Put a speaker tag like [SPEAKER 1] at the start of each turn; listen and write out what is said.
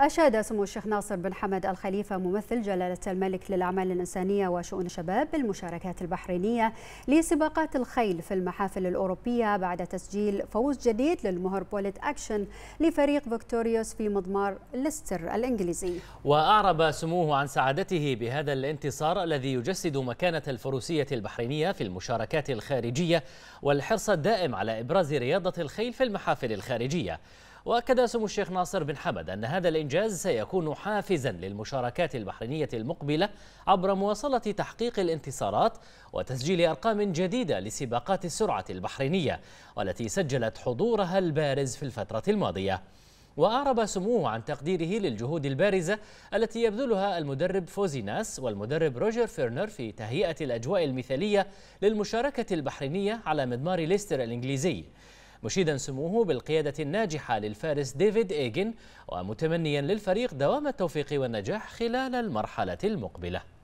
[SPEAKER 1] أشاد سمو الشيخ ناصر بن حمد الخليفة ممثل جلالة الملك للأعمال الإنسانية وشؤون الشباب بالمشاركات البحرينية لسباقات الخيل في المحافل الأوروبية بعد تسجيل فوز جديد للمهر بوليت أكشن لفريق فيكتوريوس في مضمار ليستر الإنجليزي
[SPEAKER 2] وأعرب سموه عن سعادته بهذا الانتصار الذي يجسد مكانة الفروسية البحرينية في المشاركات الخارجية والحرص الدائم على إبراز رياضة الخيل في المحافل الخارجية وأكد سمو الشيخ ناصر بن حمد أن هذا الإنجاز سيكون حافزا للمشاركات البحرينية المقبلة عبر مواصلة تحقيق الانتصارات وتسجيل أرقام جديدة لسباقات السرعة البحرينية والتي سجلت حضورها البارز في الفترة الماضية وأعرب سموه عن تقديره للجهود البارزة التي يبذلها المدرب فوزيناس والمدرب روجر فيرنر في تهيئة الأجواء المثالية للمشاركة البحرينية على مدمار ليستر الإنجليزي مشيدا سموه بالقيادة الناجحة للفارس ديفيد إيجن ومتمنيا للفريق دوام التوفيق والنجاح خلال المرحلة المقبلة